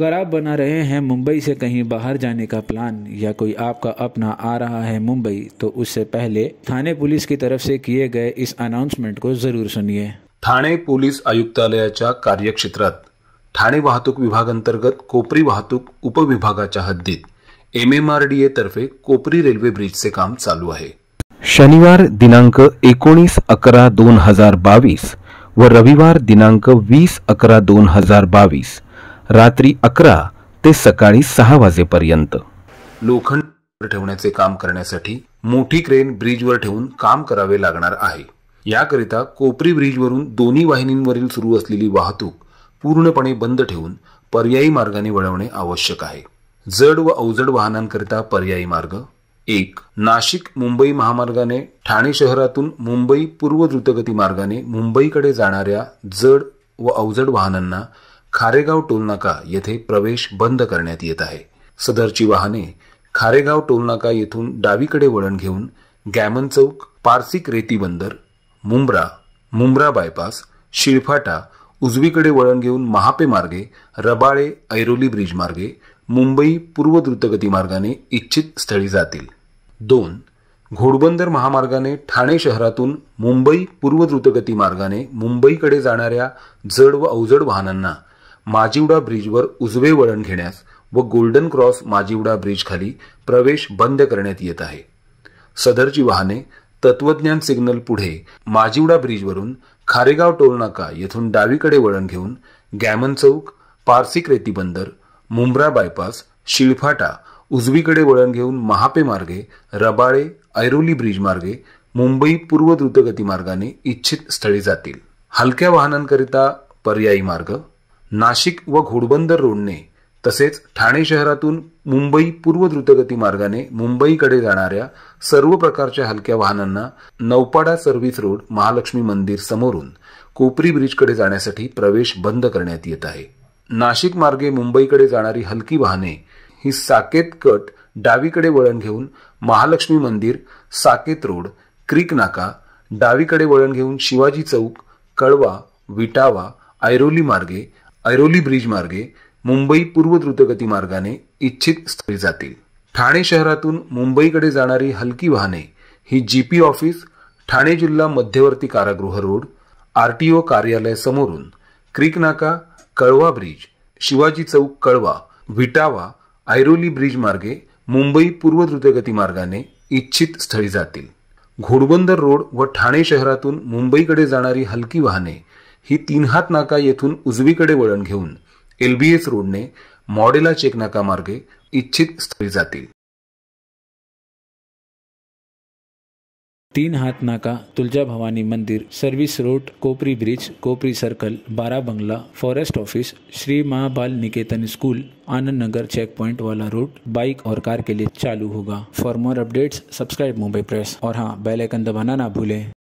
अगर आप बना रहे हैं मुंबई से कहीं बाहर जाने का प्लान या कोई आपका अपना आ रहा है मुंबई तो उससे पहले थाने पुलिस की तरफ से किए गए इस अनाउंसमेंट को जरूर सुनिए ठाणे पोलीस आयुक्तालयाच्या कार्यक्षेत्रात ठाणे वाहतूक अंतर्गत कोपरी वाहतूक उपविभागाच्या हद्दीत M M R D A तर्फे कोपरी रेल्वे ब्रिजचे काम चालू आहे शनिवार दिनांक एकोणीस अकरा दोन हजार बावीस व रविवार दिनांक वीस अकरा दोन हजार बावीस रात्री अकरा ते सकाळी सहा वाजेपर्यंत लोखंड ठेवण्याचे काम करण्यासाठी मोठी क्रेन ब्रिजवर ठेवून काम करावे लागणार आहे याकरिता कोपरी ब्रिजवरून दोन्ही वाहिनींवरील सुरू असलेली वाहतूक पूर्णपणे बंद ठेवून पर्यायी मार्गाने वळवणे आवश्यक आहे जड व अवजड वाहनांकरिता पर्यायी मार्ग एक नाशिक मुंबई महामार्गाने ठाणे शहरातून मुंबई पूर्व द्रुतगती मार्गाने मुंबईकडे जाणाऱ्या जड व अवजड वाहनांना खारेगाव टोलनाका येथे प्रवेश बंद करण्यात येत आहे सदरची वाहने खारेगाव टोलनाका येथून डावीकडे वळण घेऊन गॅमन चौक पारसिक रेती बंदर मुंब्रा मुंब्रा बायपास शिळफाटा उजवीकडे वळण घेऊन महापे मार्गे रबाळे ऐरोली ब्रिज मार्गे मुंबई पूर्व द्रुतगती मार्गाने इच्छित स्थळी जातील दोन घोडबंदर महामार्गाने ठाणे शहरातून मुंबई पूर्व द्रुतगती मार्गाने मुंबईकडे जाणाऱ्या जड व अवजड वाहनांना माजिवडा ब्रिजवर उजवे वळण घेण्यास व गोल्डन क्रॉस माजिवडा ब्रिजखाली प्रवेश बंद करण्यात येत आहे सदरची वाहने तत्वज्ञान सिग्नल पुढे माजिवडा ब्रिजवरून खारेगाव टोलनाका येथून डावीकडे वळण घेऊन गॅमन चौक पारसी रेती बंदर मुंब्रा बायपास शिळफाटा उजवीकडे वळण घेऊन महापे मार्गे रबाळे ऐरोली ब्रिज मार्गे मुंबई पूर्व द्रुतगती मार्गाने इच्छित स्थळी जातील हलक्या वाहनांकरिता पर्यायी मार्ग नाशिक व घोडबंदर रोडने तसेच ठाणे शहरातून मुंबई पूर्व द्रुतगती मार्गाने मुंबईकडे जाणाऱ्या सर्व प्रकारच्या हलक्या वाहनांना नौपाडा सर्व्हिस रोड महालक्ष्मी मंदिर समोरून कोपरी ब्रिजकडे जाण्यासाठी प्रवेश बंद करण्यात येत आहे नाशिक मार्गे मुंबईकडे जाणारी हलकी वाहने ही साकेत कट डावीकडे वळण घेऊन महालक्ष्मी मंदिर साकेत रोड क्रिक नाका डावीकडे वळण घेऊन शिवाजी चौक कळवा विटावा ऐरोली मार्गे ऐरोली ब्रिज मार्गे मुंबई पूर्व द्रुतगती मार्गाने इच्छित स्थळी जातील ठाणे शहरातून मुंबईकडे जाणारी हलकी वाहने ही जीपी ऑफिस ठाणे जिल्हा मध्यवर्ती कारागृह रोड आर टी ओ कार्यालय समोरून क्रिक नाका कळवा ब्रिज शिवाजी चौक कळवा विटावा ऐरोली ब्रिज मार्गे मुंबई पूर्व द्रुतगती मार्गाने इच्छित स्थळी जातील घोडबंदर रोड व ठाणे शहरातून मुंबईकडे जाणारी हलकी वाहने ही तीन हात नाका येथून उजवीकडे वळण घेऊन एलबीएस रोडने मॉडेला चेक नाका मार्गे इच्छित स्थळी जातील तीन हाथ नाका तुलजा भवानी मंदिर service road Kopri bridge Kopri circle Bara Bangla forest office Shri Mahabal Niketan school Anand Nagar check point वाला रोड बाइक और कार के लिए चालू होगा for more updates subscribe Mumbai press और हाँ बेल आइकन दबाना ना भूलें